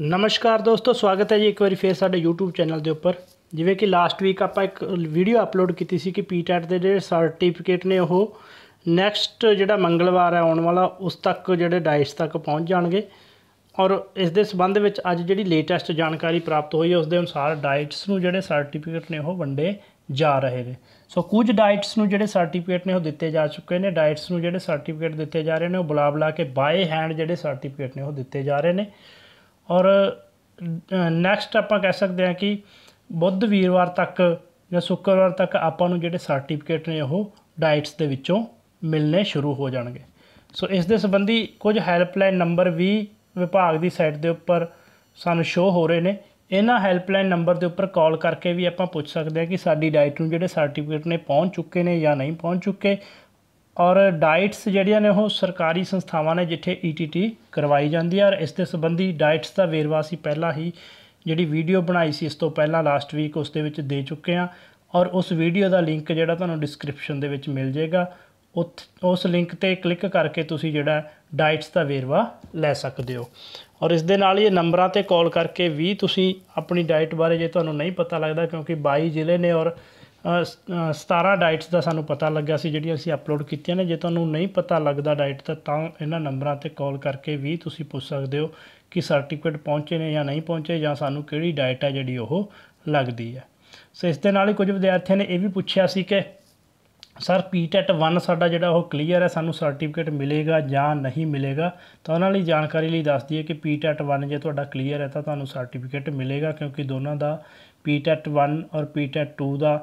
ਨਮਸਕਾਰ ਦੋਸਤੋ ਸਵਾਗਤ ਹੈ ਜੀ ਇੱਕ ਵਾਰੀ ਫੇਰ ਸਾਡੇ YouTube ਚੈਨਲ ਦੇ ਉੱਪਰ ਜਿਵੇਂ ਕਿ ਲਾਸਟ ਵੀਕ ਆਪਾਂ ਇੱਕ ਵੀਡੀਓ ਅਪਲੋਡ ਕੀਤੀ ਸੀ ਕਿ ਪੀਟੈਟ ਦੇ ਜਿਹੜੇ ਸਰਟੀਫਿਕੇਟ ਨੇ ਉਹ ਨੈਕਸਟ ਜਿਹੜਾ ਮੰਗਲਵਾਰ ਹੈ ਆਉਣ ਵਾਲਾ ਉਸ ਤੱਕ ਜਿਹੜੇ ਡਾਈਸ ਤੱਕ ਪਹੁੰਚ ਜਾਣਗੇ ਔਰ ਇਸ ਦੇ ਸੰਬੰਧ ਵਿੱਚ ਅੱਜ ਜਿਹੜੀ ਲੇਟੈਸਟ ਜਾਣਕਾਰੀ ਪ੍ਰਾਪਤ ਹੋਈ ਹੈ ਉਸ ਦੇ ਅਨੁਸਾਰ ਡਾਈਟਸ ਨੂੰ ਜਿਹੜੇ ਸਰਟੀਫਿਕੇਟ ਨੇ ਉਹ ਵੰਡੇ ਜਾ ਰਹੇ ਨੇ ਸੋ ਕੁਝ ਡਾਈਟਸ ਨੂੰ ਜਿਹੜੇ ਸਰਟੀਫਿਕੇਟ ਨੇ ਉਹ ਦਿੱਤੇ ਜਾ ਚੁੱਕੇ ਨੇ ਡਾਈਟਸ ਨੂੰ ਜਿਹੜੇ ਸਰਟੀਫਿਕੇਟ ਦਿੱਤੇ ਜਾ ਰਹੇ ਨੇ ਉਹ ਬੁਲਾ ਬੁਲਾ ਕੇ ਬਾਏ ਹੈਂਡ ਜਿਹੜੇ ਸਰਟੀਫਿਕੇਟ ਨੇ ਉਹ ਦਿੱਤੇ ਜਾ ਰਹੇ ਨੇ ਔਰ ਨੈਕਸਟ ਆਪਾਂ ਕਹਿ ਸਕਦੇ ਹਾਂ ਕਿ ਬੁੱਧ ਵੀਰਵਾਰ ਤੱਕ ਜਾਂ ਸ਼ੁੱਕਰਵਾਰ ਤੱਕ ਆਪਾਂ ਨੂੰ ਜਿਹੜੇ ਸਰਟੀਫਿਕੇਟ ਨੇ ਉਹ ਡਾਈਟਸ ਦੇ ਵਿੱਚੋਂ ਮਿਲਨੇ ਸ਼ੁਰੂ ਹੋ ਜਾਣਗੇ ਸੋ ਇਸ ਦੇ ਸੰਬੰਧੀ ਕੁਝ ਹੈਲਪਲਾਈਨ ਨੰਬਰ ਵੀ ਵਿਭਾਗ ਦੀ ਸਾਈਟ ਦੇ ਉੱਪਰ ਸਾਨੂੰ ਸ਼ੋ ਹੋ ਰਹੇ ਨੇ ਇਹਨਾਂ ਹੈਲਪਲਾਈਨ ਨੰਬਰ ਦੇ ਉੱਪਰ ਕਾਲ ਕਰਕੇ ਵੀ ਆਪਾਂ ਪੁੱਛ ਸਕਦੇ ਹਾਂ ਕਿ ਸਾਡੀ ਡਾਈਟ ਨੂੰ ਜਿਹੜੇ ਸਰਟੀਫਿਕੇਟ ਨੇ ਪਹੁੰਚ ਚੁੱਕੇ ਨੇ ਜਾਂ ਨਹੀਂ ਪਹੁੰਚ ਚੁੱਕੇ ਔਰ ਡਾਈਟਸ ਜਿਹੜੀਆਂ ਨੇ ਉਹ ਸਰਕਾਰੀ ਸੰਸਥਾਵਾਂ ਨੇ ਜਿੱਥੇ ਈਟੀਟੀ ਕਰਵਾਈ ਜਾਂਦੀ ਹੈ ਔਰ ਇਸ ਦੇ ਸੰਬੰਧੀ ਡਾਈਟਸ ਦਾ ਵੇਰਵਾ ਸੀ ਪਹਿਲਾਂ ਹੀ ਜਿਹੜੀ ਵੀਡੀਓ ਬਣਾਈ ਸੀ ਇਸ ਤੋਂ ਪਹਿਲਾਂ ਲਾਸਟ ਵੀਕ ਉਸ ਦੇ ਵਿੱਚ ਦੇ ਚੁੱਕੇ ਆ ਔਰ ਉਸ ਵੀਡੀਓ ਦਾ ਲਿੰਕ ਜਿਹੜਾ ਤੁਹਾਨੂੰ ਡਿਸਕ੍ਰਿਪਸ਼ਨ ਦੇ ਵਿੱਚ ਮਿਲ ਜਾਏਗਾ ਉਸ ਲਿੰਕ ਤੇ ਕਲਿੱਕ ਕਰਕੇ ਤੁਸੀਂ ਜਿਹੜਾ ਡਾਈਟਸ ਦਾ ਵੇਰਵਾ ਲੈ ਸਕਦੇ ਹੋ ਔਰ ਇਸ ਦੇ ਨਾਲ ਹੀ ਇਹ ਨੰਬਰਾਂ ਤੇ ਕਾਲ ਕਰਕੇ ਵੀ ਤੁਸੀਂ ਆਪਣੀ ਡਾਈਟ ਬਾਰੇ ਜੇ ਤੁਹਾਨੂੰ ਨਹੀਂ ਪਤਾ ਲੱਗਦਾ ਕਿਉਂਕਿ 22 ਜ਼ਿਲ੍ਹੇ ਨੇ ਔਰ 17 ਡਾਈਟਸ ਦਾ ਸਾਨੂੰ ਪਤਾ ਲੱਗਿਆ ਸੀ ਜਿਹੜੀਆਂ ਅਸੀਂ ਅਪਲੋਡ ਕੀਤੀਆਂ ਨੇ ਜੇ ਤੁਹਾਨੂੰ ਨਹੀਂ ਪਤਾ ਲੱਗਦਾ ਡਾਈਟ ਤਾਂ ਤਾਂ ਇਹਨਾਂ ਨੰਬਰਾਂ ਤੇ ਕਾਲ ਕਰਕੇ ਵੀ ਤੁਸੀਂ ਪੁੱਛ ਸਕਦੇ ਹੋ ਕਿ ਸਰਟੀਫਿਕੇਟ ਪਹੁੰਚੇ ਨੇ ਜਾਂ ਨਹੀਂ ਪਹੁੰਚੇ ਜਾਂ ਸਾਨੂੰ ਕਿਹੜੀ ਡਾਈਟ ਹੈ ਜਿਹੜੀ ਉਹ ਲੱਗਦੀ ਹੈ ਸੋ ਇਸ ਦੇ ਨਾਲ ਹੀ ਕੁਝ ਵਿਦਿਆਰਥੀਆਂ ਨੇ ਇਹ ਵੀ ਪੁੱਛਿਆ ਸੀ ਕਿ ਸਰ ਪੀਟੈਟ 1 ਸਾਡਾ ਜਿਹੜਾ ਉਹ ਕਲੀਅਰ ਹੈ ਸਾਨੂੰ ਸਰਟੀਫਿਕੇਟ ਮਿਲੇਗਾ ਜਾਂ ਨਹੀਂ ਮਿਲੇਗਾ ਤਾਂ ਉਹਨਾਂ ਲਈ ਜਾਣਕਾਰੀ ਲਈ ਦੱਸ ਦਈਏ ਕਿ ਪੀਟੈਟ 1 ਜੇ ਤੁਹਾਡਾ ਕਲੀਅਰ ਹੈ ਤਾਂ ਤੁਹਾਨੂੰ ਸਰਟੀਫਿਕੇਟ ਮਿਲੇਗਾ ਕਿਉਂਕਿ ਦੋਨਾਂ ਦਾ ਪੀਟੈਟ 1 ਔਰ ਪੀਟੈਟ 2 ਦਾ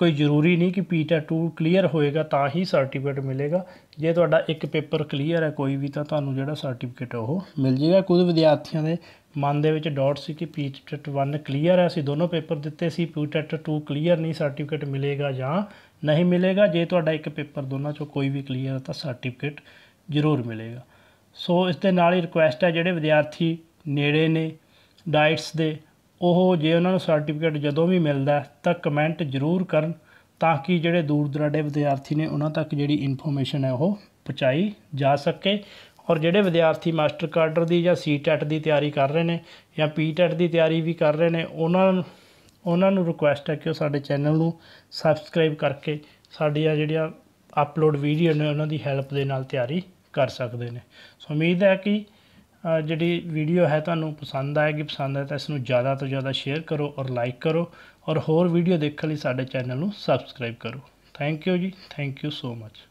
ਕੋਈ ਜ਼ਰੂਰੀ ਨਹੀਂ ਕਿ ਪੀਟਾ 2 ਕਲੀਅਰ ਹੋਏਗਾ ਤਾਂ ਹੀ ਸਰਟੀਫਿਕੇਟ ਮਿਲੇਗਾ ਜੇ ਤੁਹਾਡਾ ਇੱਕ ਪੇਪਰ ਕਲੀਅਰ ਹੈ ਕੋਈ ਵੀ ਤਾਂ ਤੁਹਾਨੂੰ ਜਿਹੜਾ ਸਰਟੀਫਿਕੇਟ ਉਹ ਮਿਲ ਜਾਏਗਾ ਕੁਝ ਵਿਦਿਆਰਥੀਆਂ ਦੇ ਮਨ ਦੇ ਵਿੱਚ ਡਾਟ ਸੀ ਕਿ ਪੀਟਾ 1 ਕਲੀਅਰ ਹੈ ਅਸੀਂ ਦੋਨੋਂ ਪੇਪਰ ਦਿੱਤੇ ਸੀ ਪੀਟਾ 2 ਕਲੀਅਰ ਨਹੀਂ ਸਰਟੀਫਿਕੇਟ ਮਿਲੇਗਾ ਜਾਂ ਨਹੀਂ ਮਿਲੇਗਾ ਜੇ ਤੁਹਾਡਾ ਇੱਕ ਪੇਪਰ ਦੋਨਾਂ ਚੋਂ ਕੋਈ ਵੀ ਕਲੀਅਰ ਤਾਂ ਸਰਟੀਫਿਕੇਟ ਜ਼ਰੂਰ ਮਿਲੇਗਾ ਸੋ ਇਸ ਦੇ ਨਾਲ ਹੀ ਰਿਕੁਐਸਟ ਹੈ ਜਿਹੜੇ ਵਿਦਿਆਰਥੀ ਨੇੜੇ ਨੇ ਡਾਈਟਸ ਦੇ ਉਹ ਜੇ ਉਹਨਾਂ ਨੂੰ ਸਰਟੀਫਿਕੇਟ ਜਦੋਂ ਵੀ ਮਿਲਦਾ ਤਾਂ ਕਮੈਂਟ ਜ਼ਰੂਰ ਕਰਨ ਤਾਂ ਕਿ ਜਿਹੜੇ ਦੂਰ ਦਰਾਡੇ ਵਿਦਿਆਰਥੀ ਨੇ ਉਹਨਾਂ ਤੱਕ ਜਿਹੜੀ ਇਨਫੋਰਮੇਸ਼ਨ ਹੈ ਉਹ ਪਹੁੰਚਾਈ ਜਾ ਸਕੇ ਔਰ ਜਿਹੜੇ ਵਿਦਿਆਰਥੀ ਮਾਸਟਰ ਕਾਡਰ ਦੀ ਜਾਂ ਸੀਟੈਟ ਦੀ ਤਿਆਰੀ ਕਰ ਰਹੇ ਨੇ ਜਾਂ ਪੀਟੈਟ ਦੀ ਤਿਆਰੀ ਵੀ ਕਰ ਰਹੇ ਨੇ ਉਹਨਾਂ ਉਹਨਾਂ ਨੂੰ ਰਿਕੁਐਸਟ ਹੈ ਕਿ ਉਹ ਸਾਡੇ ਚੈਨਲ ਨੂੰ ਸਬਸਕ੍ਰਾਈਬ ਕਰਕੇ ਸਾਡੀਆਂ ਜਿਹੜੀਆਂ ਅਪਲੋਡ ਵੀਡੀਓ ਨੇ ਉਹਨਾਂ ਦੀ ਹੈਲਪ ਦੇ ਨਾਲ ਤਿਆਰੀ ਕਰ ਸਕਦੇ ਨੇ ਸੋ ਉਮੀਦ ਹੈ ਕਿ ਜਿਹੜੀ ਵੀਡੀਓ ਹੈ ਤੁਹਾਨੂੰ ਪਸੰਦ ਆਏਗੀ ਪਸੰਦ ਆਏ ਤਾਂ ਇਸ ਨੂੰ ਜ਼ਿਆਦਾ ਤੋਂ ਜ਼ਿਆਦਾ ਸ਼ੇਅਰ ਕਰੋ ਔਰ ਲਾਈਕ ਕਰੋ ਔਰ ਹੋਰ ਵੀਡੀਓ ਦੇਖਣ ਲਈ ਸਾਡੇ ਚੈਨਲ ਨੂੰ ਸਬਸਕ੍ਰਾਈਬ ਕਰੋ ਥੈਂਕ ਯੂ ਜੀ ਥੈਂਕ ਯੂ ਸੋ ਮਚ